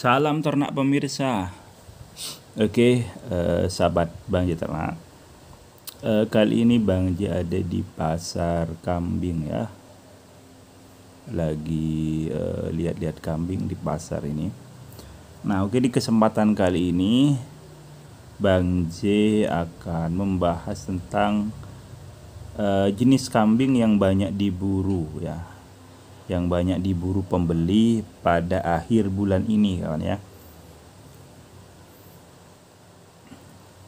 Salam ternak pemirsa. Oke, uh, sahabat Bang Ji ternak. Uh, kali ini Bang Ji ada di pasar kambing ya. Lagi eh, lihat-lihat kambing di pasar ini. Nah, oke di kesempatan kali ini Bang J akan membahas tentang uh, jenis kambing yang banyak diburu ya yang banyak diburu pembeli pada akhir bulan ini kawan ya.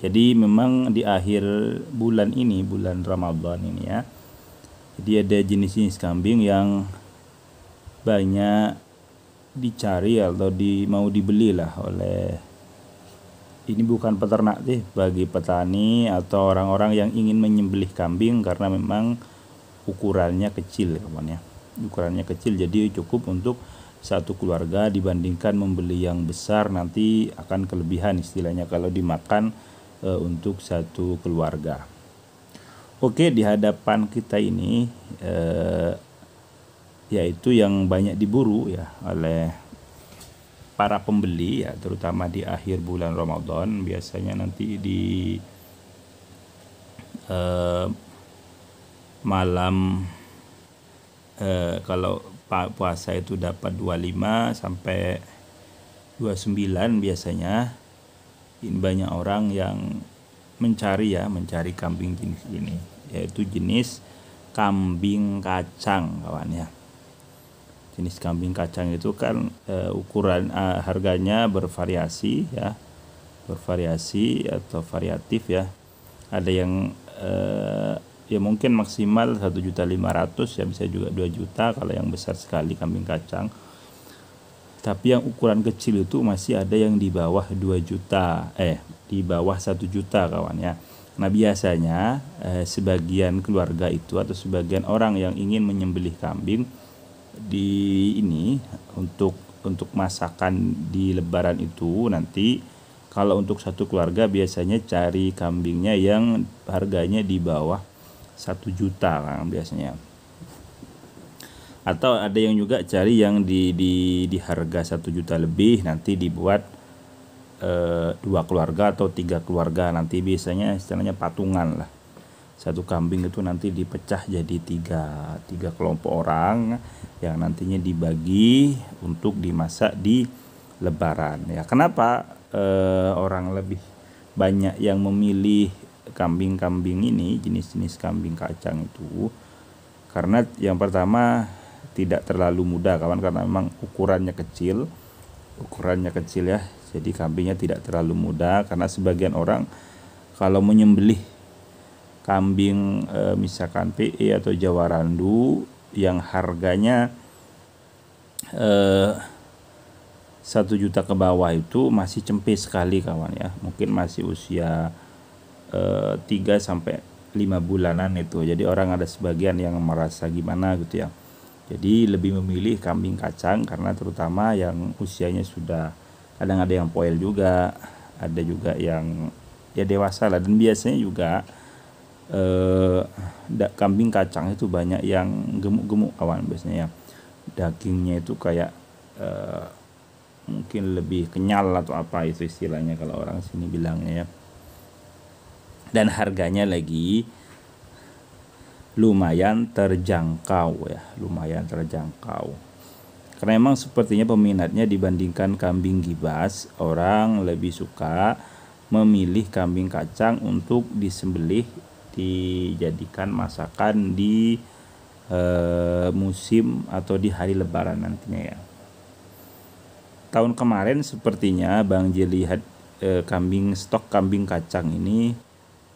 Jadi memang di akhir bulan ini, bulan Ramadan ini ya. Jadi ada jenis-jenis kambing yang banyak dicari atau di mau dibeli lah oleh ini bukan peternak sih bagi petani atau orang-orang yang ingin menyembelih kambing karena memang ukurannya kecil kawan ya ukurannya kecil jadi cukup untuk satu keluarga dibandingkan membeli yang besar nanti akan kelebihan istilahnya kalau dimakan e, untuk satu keluarga. Oke di hadapan kita ini e, yaitu yang banyak diburu ya oleh para pembeli ya terutama di akhir bulan Ramadan biasanya nanti di e, malam Eh, kalau puasa itu dapat 25 sampai 29 biasanya ini banyak orang yang mencari ya mencari kambing jenis ini yaitu jenis kambing kacang kawan ya jenis kambing kacang itu kan e, ukuran e, harganya bervariasi ya bervariasi atau variatif ya ada yang e, ya mungkin maksimal 1.500 ya bisa juga 2 juta kalau yang besar sekali kambing kacang tapi yang ukuran kecil itu masih ada yang di bawah 2 juta eh di bawah 1 juta kawan ya nah biasanya eh, sebagian keluarga itu atau sebagian orang yang ingin menyembelih kambing di ini untuk untuk masakan di lebaran itu nanti kalau untuk satu keluarga biasanya cari kambingnya yang harganya di bawah satu juta kan biasanya atau ada yang juga cari yang di di di harga satu juta lebih nanti dibuat e, dua keluarga atau tiga keluarga nanti biasanya istilahnya patungan lah satu kambing itu nanti dipecah jadi tiga tiga kelompok orang yang nantinya dibagi untuk dimasak di lebaran ya kenapa e, orang lebih banyak yang memilih kambing-kambing ini jenis-jenis kambing kacang itu karena yang pertama tidak terlalu mudah kawan karena memang ukurannya kecil ukurannya kecil ya jadi kambingnya tidak terlalu mudah karena sebagian orang kalau menyembelih kambing eh, e, misalkan PE atau Jawa Randu yang harganya eh, satu juta ke bawah itu masih cempe sekali kawan ya mungkin masih usia 3 eh, sampai 5 bulanan itu. Jadi orang ada sebagian yang merasa gimana gitu ya. Jadi lebih memilih kambing kacang karena terutama yang usianya sudah kadang ada yang poil juga, ada juga yang ya dewasa lah dan biasanya juga eh, kambing kacang itu banyak yang gemuk-gemuk awan biasanya ya. Dagingnya itu kayak eh, mungkin lebih kenyal atau apa itu istilahnya kalau orang sini bilangnya ya dan harganya lagi lumayan terjangkau ya lumayan terjangkau karena memang sepertinya peminatnya dibandingkan kambing gibas orang lebih suka memilih kambing kacang untuk disembelih dijadikan masakan di e, musim atau di hari lebaran nantinya ya tahun kemarin sepertinya Bang J lihat e, eh, kambing stok kambing kacang ini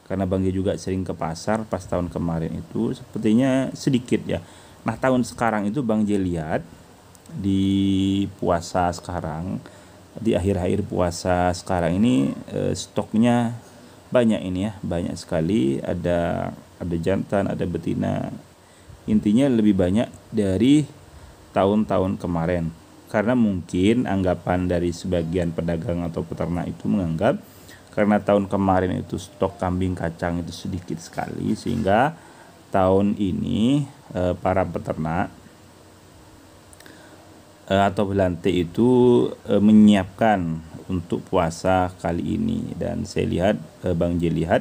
karena Bang Bangga juga sering ke pasar pas tahun kemarin itu sepertinya sedikit ya. Nah tahun sekarang itu Bang J lihat di puasa sekarang di akhir-akhir puasa sekarang ini eh, stoknya banyak ini ya banyak sekali ada ada jantan ada betina intinya lebih banyak dari tahun-tahun kemarin karena mungkin anggapan dari sebagian pedagang atau peternak itu menganggap karena tahun kemarin itu stok kambing kacang itu sedikit sekali sehingga tahun ini e, para peternak e, atau belante itu e, menyiapkan untuk puasa kali ini dan saya lihat e, Bang J lihat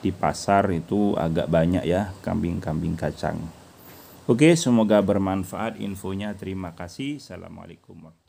di pasar itu agak banyak ya kambing-kambing kacang. Oke, semoga bermanfaat infonya. Terima kasih. Assalamualaikum